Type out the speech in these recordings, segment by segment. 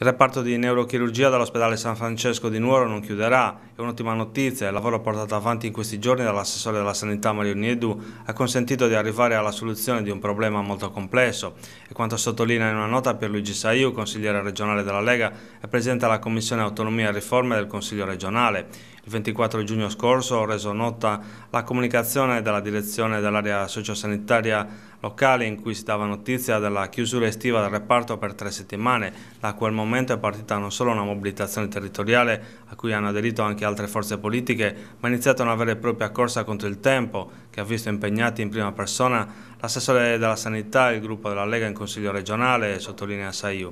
Il reparto di neurochirurgia dell'ospedale San Francesco di Nuoro non chiuderà, è un'ottima notizia, il lavoro portato avanti in questi giorni dall'assessore della sanità Mario Niedu ha consentito di arrivare alla soluzione di un problema molto complesso e quanto sottolinea in una nota per Luigi Saiu, consigliere regionale della Lega, e presidente della Commissione Autonomia e Riforme del Consiglio regionale. Il 24 giugno scorso ho reso nota la comunicazione della direzione dell'area sociosanitaria locale in cui si dava notizia della chiusura estiva del reparto per tre settimane. Da quel momento è partita non solo una mobilitazione territoriale a cui hanno aderito anche altre forze politiche, ma è iniziata una vera e propria corsa contro il tempo che ha visto impegnati in prima persona l'assessore della sanità e il gruppo della Lega in Consiglio regionale, sottolinea Saiu.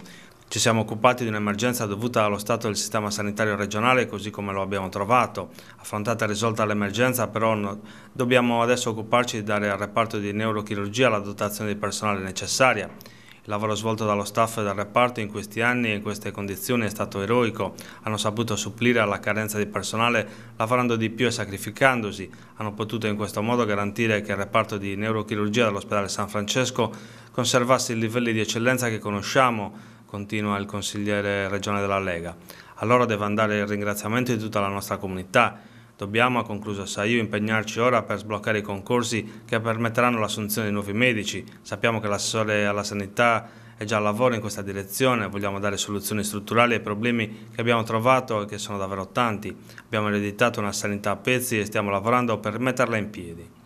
Ci siamo occupati di un'emergenza dovuta allo stato del sistema sanitario regionale così come lo abbiamo trovato. Affrontata e risolta l'emergenza però dobbiamo adesso occuparci di dare al reparto di neurochirurgia la dotazione di personale necessaria. Il lavoro svolto dallo staff e dal reparto in questi anni e in queste condizioni è stato eroico. Hanno saputo supplire alla carenza di personale lavorando di più e sacrificandosi. Hanno potuto in questo modo garantire che il reparto di neurochirurgia dell'ospedale San Francesco conservasse i livelli di eccellenza che conosciamo continua il consigliere regionale della Lega. A loro deve andare il ringraziamento di tutta la nostra comunità. Dobbiamo, ha concluso Saiu, impegnarci ora per sbloccare i concorsi che permetteranno l'assunzione di nuovi medici. Sappiamo che l'assessore alla sanità è già al lavoro in questa direzione, vogliamo dare soluzioni strutturali ai problemi che abbiamo trovato e che sono davvero tanti. Abbiamo ereditato una sanità a pezzi e stiamo lavorando per metterla in piedi.